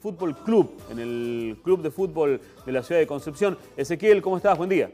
Fútbol Club, en el Club de Fútbol de la ciudad de Concepción. Ezequiel, ¿cómo estás? Buen día.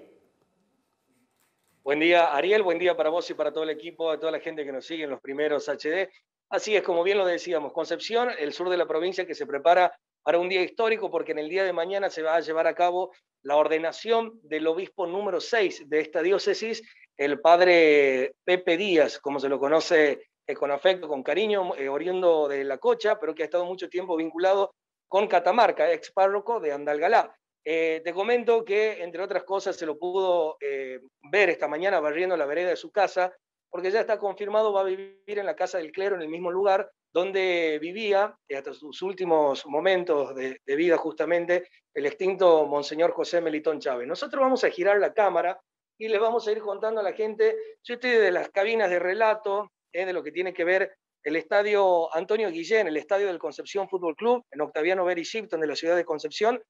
Buen día, Ariel. Buen día para vos y para todo el equipo, a toda la gente que nos sigue en los primeros HD. Así es, como bien lo decíamos, Concepción, el sur de la provincia que se prepara para un día histórico porque en el día de mañana se va a llevar a cabo la ordenación del obispo número 6 de esta diócesis, el padre Pepe Díaz, como se lo conoce eh, con afecto, con cariño, eh, oriundo de La Cocha, pero que ha estado mucho tiempo vinculado con Catamarca, ex párroco de Andalgalá. Eh, te comento que, entre otras cosas, se lo pudo ver esta mañana barriendo la vereda de su casa, porque ya está confirmado, va a vivir en la casa del clero, en el mismo lugar donde vivía, hasta sus últimos momentos de, de vida justamente, el extinto Monseñor José Melitón Chávez. Nosotros vamos a girar la cámara y les vamos a ir contando a la gente. Yo estoy de las cabinas de relato, de lo que tiene que ver el estadio Antonio Guillén, el estadio del Concepción Fútbol Club, en Octaviano Berry de la ciudad de Concepción,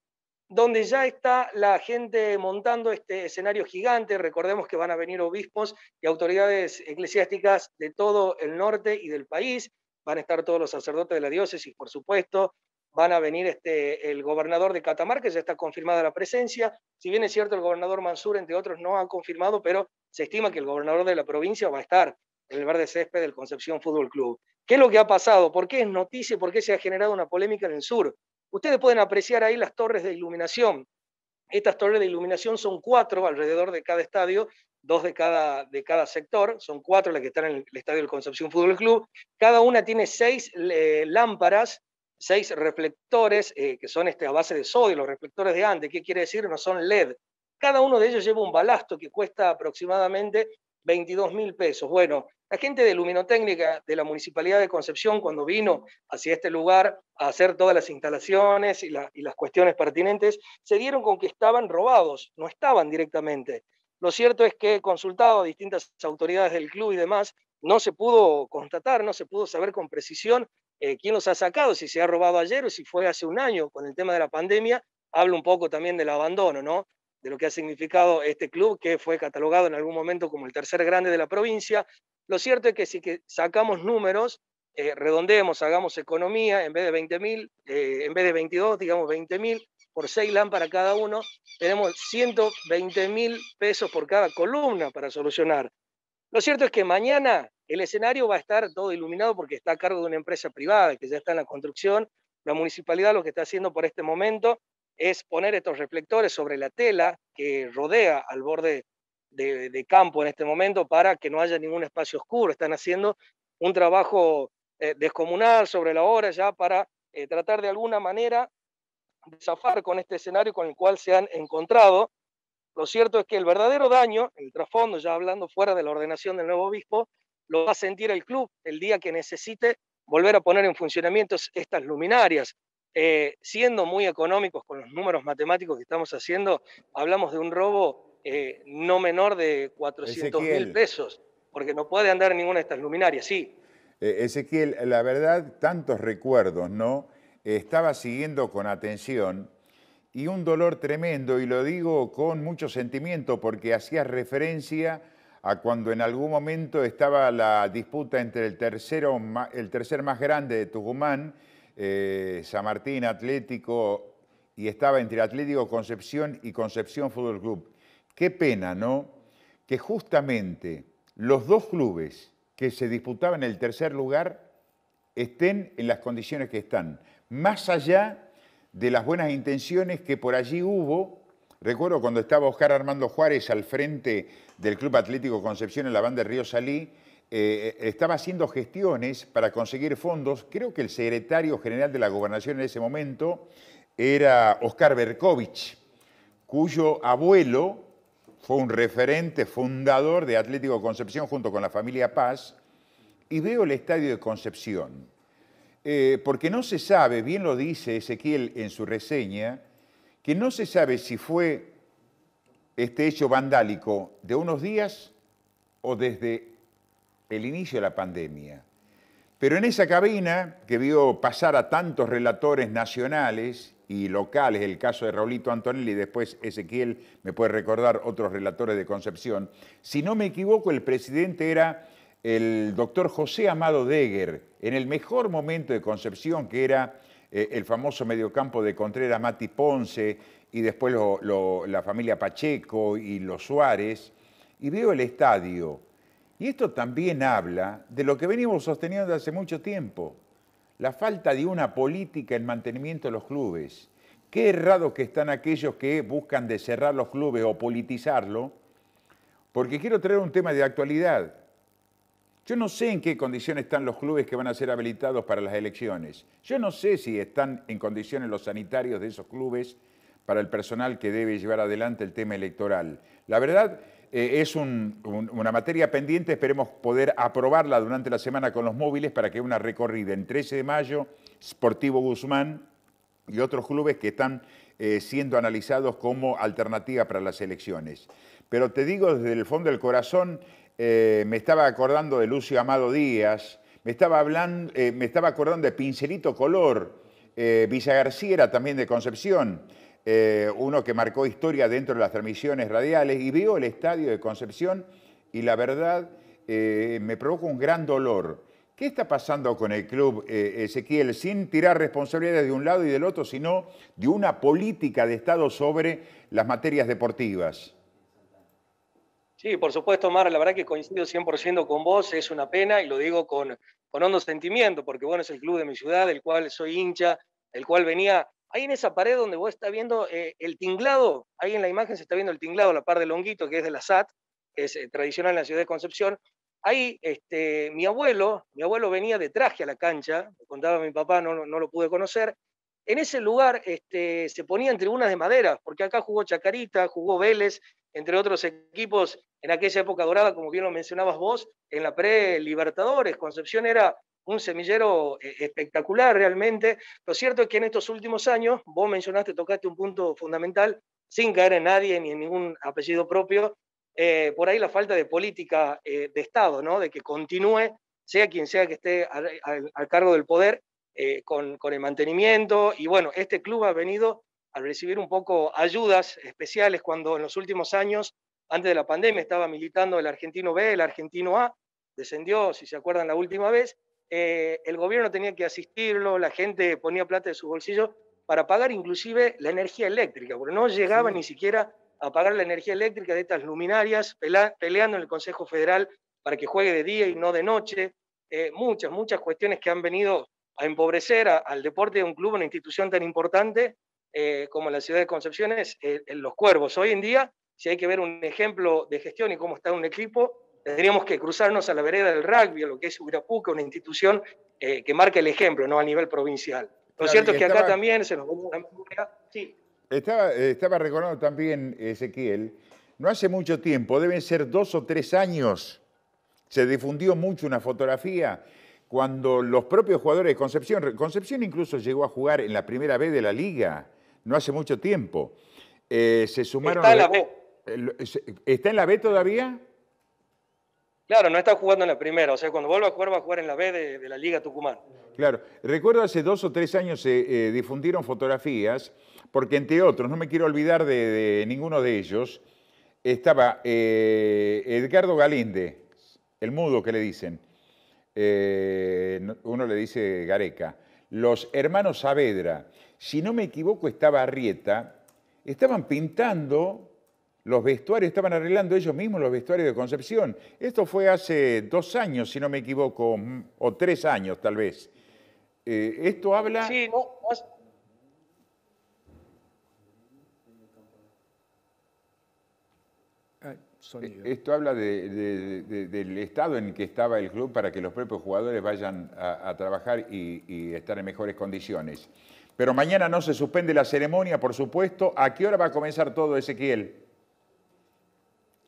donde ya está la gente montando este escenario gigante. Recordemos que van a venir obispos y autoridades eclesiásticas de todo el norte y del país. Van a estar todos los sacerdotes de la diócesis, por supuesto. Van a venir este, el gobernador de Catamarca, ya está confirmada la presencia. Si bien es cierto, el gobernador Mansur, entre otros, no ha confirmado, pero se estima que el gobernador de la provincia va a estar en el verde césped del Concepción Fútbol Club. ¿Qué es lo que ha pasado? ¿Por qué es noticia? ¿Por qué se ha generado una polémica en el sur? Ustedes pueden apreciar ahí las torres de iluminación. Estas torres de iluminación son cuatro alrededor de cada estadio, dos de cada, de cada sector, son cuatro las que están en el estadio del Concepción Fútbol Club. Cada una tiene seis eh, lámparas, seis reflectores, eh, que son este, a base de sodio, los reflectores de antes. ¿Qué quiere decir? No son LED. Cada uno de ellos lleva un balasto que cuesta aproximadamente 22 mil pesos. Bueno, la gente de Luminotécnica de la Municipalidad de Concepción, cuando vino hacia este lugar a hacer todas las instalaciones y, las cuestiones pertinentes, se dieron con que estaban robados, no estaban directamente. Lo cierto es que he consultado a distintas autoridades del club y demás, no se pudo constatar, no se pudo saber con precisión eh, quién los ha sacado, si se ha robado ayer o si fue hace un año con el tema de la pandemia. Hablo un poco también del abandono, ¿no? de lo que ha significado este club, que fue catalogado en algún momento como el tercer grande de la provincia, lo cierto es que si sacamos números, eh, redondeemos, hagamos economía, en vez de 20.000, eh, en vez de 22, digamos 20.000, por 6 para cada uno, tenemos mil pesos por cada columna para solucionar. Lo cierto es que mañana el escenario va a estar todo iluminado porque está a cargo de una empresa privada que ya está en la construcción. La municipalidad lo que está haciendo por este momento es poner estos reflectores sobre la tela que rodea al borde de, campo en este momento para que no haya ningún espacio oscuro. Están haciendo un trabajo eh, descomunal sobre la hora ya para eh, tratar de alguna manera de zafar con este escenario con el cual se han encontrado. Lo cierto es que el verdadero daño, el trasfondo, ya hablando fuera de la ordenación del nuevo obispo, lo va a sentir el club el día que necesite volver a poner en funcionamiento estas luminarias. Eh, siendo muy económicos con los números matemáticos que estamos haciendo, hablamos de un robo eh, no menor de 400 mil pesos, porque no puede andar en ninguna de estas luminarias, sí. E, Ezequiel, la verdad, tantos recuerdos, ¿no? Estaba siguiendo con atención y un dolor tremendo, y lo digo con mucho sentimiento porque hacía referencia a cuando en algún momento estaba la disputa entre el, tercero, el tercer más grande de Tucumán, eh, San Martín Atlético, y estaba entre Atlético Concepción y Concepción Fútbol Club. Qué pena, ¿no? Que justamente los dos clubes que se disputaban el tercer lugar estén en las condiciones que están, más allá de las buenas intenciones que por allí hubo. Recuerdo cuando estaba Oscar Armando Juárez al frente del Club Atlético Concepción en la banda de Río Salí, eh, estaba haciendo gestiones para conseguir fondos. Creo que el secretario general de la gobernación en ese momento era Oscar Berkovich, cuyo abuelo fue un referente fundador de Atlético Concepción junto con la familia Paz, y veo el estadio de Concepción, eh, porque no se sabe, bien lo dice Ezequiel en su reseña, que no se sabe si fue este hecho vandálico de unos días o desde el inicio de la pandemia. Pero en esa cabina que vio pasar a tantos relatores nacionales y locales, el caso de Raulito Antonelli, y después Ezequiel me puede recordar otros relatores de Concepción. Si no me equivoco, el presidente era el doctor José Amado Deguer, en el mejor momento de Concepción, que era eh, el famoso mediocampo de Contreras Mati Ponce, y después la familia Pacheco y los Suárez, y veo el estadio. Y esto también habla de lo que venimos sosteniendo hace mucho tiempo la falta de una política en mantenimiento de los clubes. Qué errado que están aquellos que buscan de cerrar los clubes o politizarlo, porque quiero traer un tema de actualidad. Yo no sé en qué condiciones están los clubes que van a ser habilitados para las elecciones. Yo no sé si están en condiciones los sanitarios de esos clubes para el personal que debe llevar adelante el tema electoral. La verdad eh, es una materia pendiente, esperemos poder aprobarla durante la semana con los móviles para que una recorrida en 13 de mayo, Sportivo Guzmán y otros clubes que están eh, siendo analizados como alternativa para las elecciones. Pero te digo desde el fondo del corazón, eh, me estaba acordando de Lucio Amado Díaz, me estaba, hablando, me estaba acordando de Pincelito Color, Villa García también de Concepción, eh, uno que marcó historia dentro de las transmisiones radiales, y veo el estadio de Concepción y la verdad eh, me provoca un gran dolor. ¿Qué está pasando con el club, eh, Ezequiel, sin tirar responsabilidades de un lado y del otro, sino de una política de Estado sobre las materias deportivas? Sí, por supuesto, Mar, la verdad que coincido 100% con vos, es una pena y lo digo con, con hondo sentimiento, porque bueno, es el club de mi ciudad, el cual soy hincha, el cual venía ahí en esa pared donde vos estás viendo eh, el tinglado, ahí en la imagen se está viendo el tinglado, la par del honguito, que es de la SAT, que es eh, tradicional en la ciudad de Concepción. Ahí este, mi abuelo, mi abuelo venía de traje a la cancha, me contaba mi papá, no, lo pude conocer. En ese lugar este, se ponían tribunas de madera, porque acá jugó Chacarita, jugó Vélez, entre otros equipos en aquella época dorada, como bien lo mencionabas vos, en la pre-Libertadores. Concepción era un semillero eh, espectacular realmente. Lo cierto es que en estos últimos años, vos mencionaste, tocaste un punto fundamental, sin caer en nadie ni en ningún apellido propio, eh, por ahí la falta de política eh, de Estado, ¿no? de que continúe, sea quien sea que esté al, cargo del poder, con, el mantenimiento. Y bueno, este club ha venido a recibir un poco ayudas especiales cuando en los últimos años, antes de la pandemia, estaba militando el argentino B, el argentino A, descendió, si se acuerdan, la última vez, eh, el gobierno tenía que asistirlo, la gente ponía plata de su bolsillo para pagar inclusive la energía eléctrica, porque no llegaba ni siquiera a pagar la energía eléctrica de estas luminarias peleando en el Consejo Federal para que juegue de día y no de noche. Eh, muchas, muchas cuestiones que han venido a empobrecer al deporte de un club, una institución tan importante eh, como la ciudad de Concepción es en los cuervos. Hoy en día, si hay que ver un ejemplo de gestión y cómo está un equipo, tendríamos que cruzarnos a la vereda del rugby, a lo que es Urapuca, una institución eh, que marca el ejemplo ¿no? a nivel provincial. Lo cierto es que acá también se nos va sí. Estaba, estaba recordando también, Ezequiel, no hace mucho tiempo, deben ser dos o tres años, se difundió mucho una fotografía cuando los propios jugadores de Concepción, Concepción incluso llegó a jugar en la primera B de la liga, no hace mucho tiempo, eh, se sumaron... Está en la B. Eh, ¿Está en la B todavía? Claro, no está jugando en la primera. O sea, cuando vuelva a jugar, va a jugar en la B de, la Liga Tucumán. Claro. Recuerdo hace dos o tres años se eh, eh, difundieron fotografías, porque entre otros, no me quiero olvidar de, ninguno de ellos, estaba eh, Edgardo Galinde, el mudo que le dicen. uno le dice Gareca. Los hermanos Saavedra. Si no me equivoco, estaba Arrieta. Estaban pintando los vestuarios, estaban arreglando ellos mismos los vestuarios de Concepción. Esto fue hace dos años, si no me equivoco, mm, o tres años tal vez. Eh, esto habla... Sí, ah, eh, Esto habla del estado en que estaba el club para que los propios jugadores vayan a, trabajar y estar en mejores condiciones. Pero mañana no se suspende la ceremonia, por supuesto. ¿A qué hora va a comenzar todo, Ezequiel?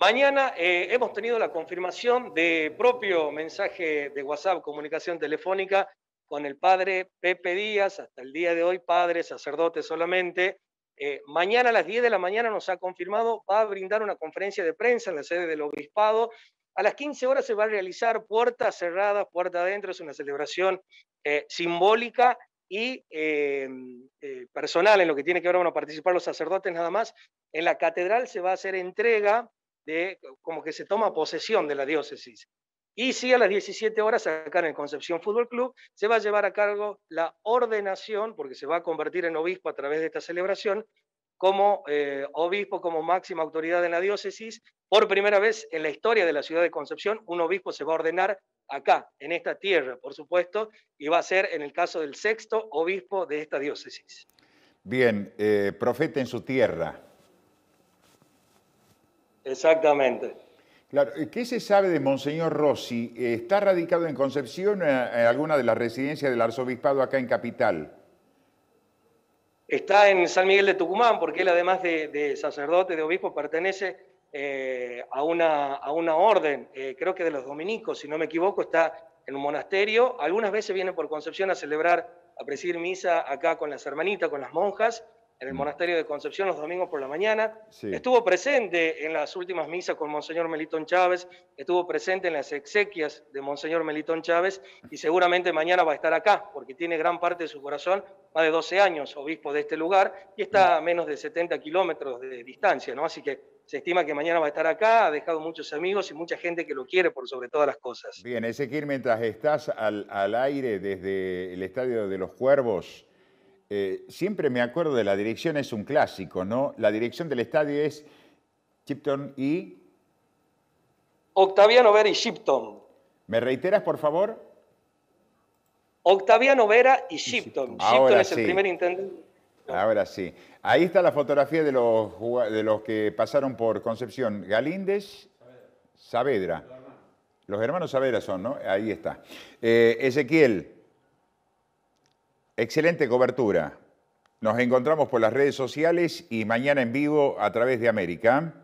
Mañana eh, hemos tenido la confirmación de propio mensaje de WhatsApp, comunicación telefónica, con el padre Pepe Díaz, hasta el día de hoy padre, sacerdote solamente. Eh, mañana a las 10 de la mañana nos ha confirmado, va a brindar una conferencia de prensa en la sede del obispado. A las 15 horas se va a realizar puerta cerrada, puerta adentro, es una celebración eh, simbólica y personal en lo que tiene que ver, bueno, participar los sacerdotes nada más. En la catedral se va a hacer entrega de, como que se toma posesión de la diócesis. Y si a las 17 horas, acá en el Concepción Fútbol Club, se va a llevar a cargo la ordenación, porque se va a convertir en obispo a través de esta celebración, como eh, obispo, como máxima autoridad en la diócesis. Por primera vez en la historia de la ciudad de Concepción, un obispo se va a ordenar acá, en esta tierra, por supuesto, y va a ser, en el caso del sexto obispo de esta diócesis. Bien, eh, profeta en su tierra, Exactamente. Claro, ¿qué se sabe de Monseñor Rossi? ¿Está radicado en Concepción, eh, en alguna de las residencias del arzobispado acá en Capital? Está en San Miguel de Tucumán, porque él además de, sacerdote, de obispo, pertenece eh, a, una, a, una, orden, eh, creo que de los dominicos, si no me equivoco, está en un monasterio. Algunas veces viene por Concepción a celebrar, a presidir misa acá con las hermanitas, con las monjas, en el mm. monasterio de Concepción los domingos por la mañana. Estuvo presente en las últimas misas con Monseñor Melitón Chávez, estuvo presente en las exequias de Monseñor Melitón Chávez y seguramente mañana va a estar acá, porque tiene gran parte de su corazón, más de 12 años obispo de este lugar y está mm. a menos de 70 kilómetros de distancia, ¿no? Así que se estima que mañana va a estar acá, ha dejado muchos amigos y mucha gente que lo quiere por sobre todas las cosas. Bien, Ezequiel, mientras estás al, al aire desde el Estadio de los Cuervos, eh, siempre me acuerdo de la dirección, es un clásico, ¿no? La dirección del estadio es Chipton y... Octaviano Vera y Chipton. ¿Me reiteras, por favor? Octaviano Vera y Chipton. Chipton es el primer intendente. Ahora sí. Ahí está la fotografía de los, de los que pasaron por Concepción. Galíndez, Saavedra. Los hermanos Saavedra son, ¿no? Ahí está. Eh, Ezequiel. Excelente cobertura. Nos encontramos por las redes sociales y mañana en vivo a través de América.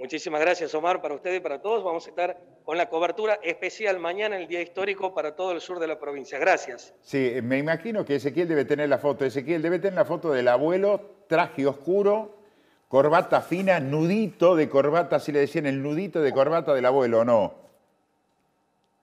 Muchísimas gracias, Omar, para ustedes y para todos. Vamos a estar con la cobertura especial mañana, el Día Histórico, para todo el sur de la provincia. Gracias. Sí, eh, me imagino que Ezequiel debe tener la foto. Ezequiel debe tener la foto del abuelo, traje oscuro, corbata fina, nudito de corbata, si le decían el nudito de corbata del abuelo, ¿no?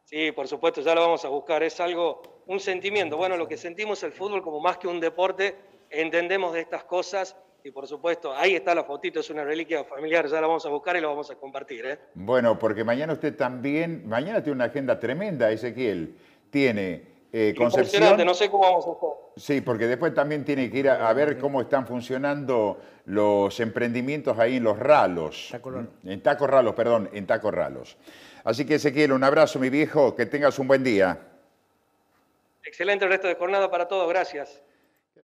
Sí, por supuesto, ya lo vamos a buscar. Es algo, un sentimiento. Bueno, lo que sentimos el fútbol como más que un deporte, entendemos de estas cosas y por supuesto, ahí está la fotito, es una reliquia familiar, ya la vamos a buscar y la vamos a compartir. ¿eh? Bueno, porque mañana usted también, mañana tiene una agenda tremenda, Ezequiel. Tiene eh, Concepción. no sé cómo vamos a hacer. Sí, porque después también tiene que ir a, ver cómo están funcionando los emprendimientos ahí en los ralos. En Tacos Ralos, perdón, en Tacos Ralos. Así que Ezequiel, un abrazo, mi viejo, que tengas un buen día. Excelente resto de jornada para todos, gracias.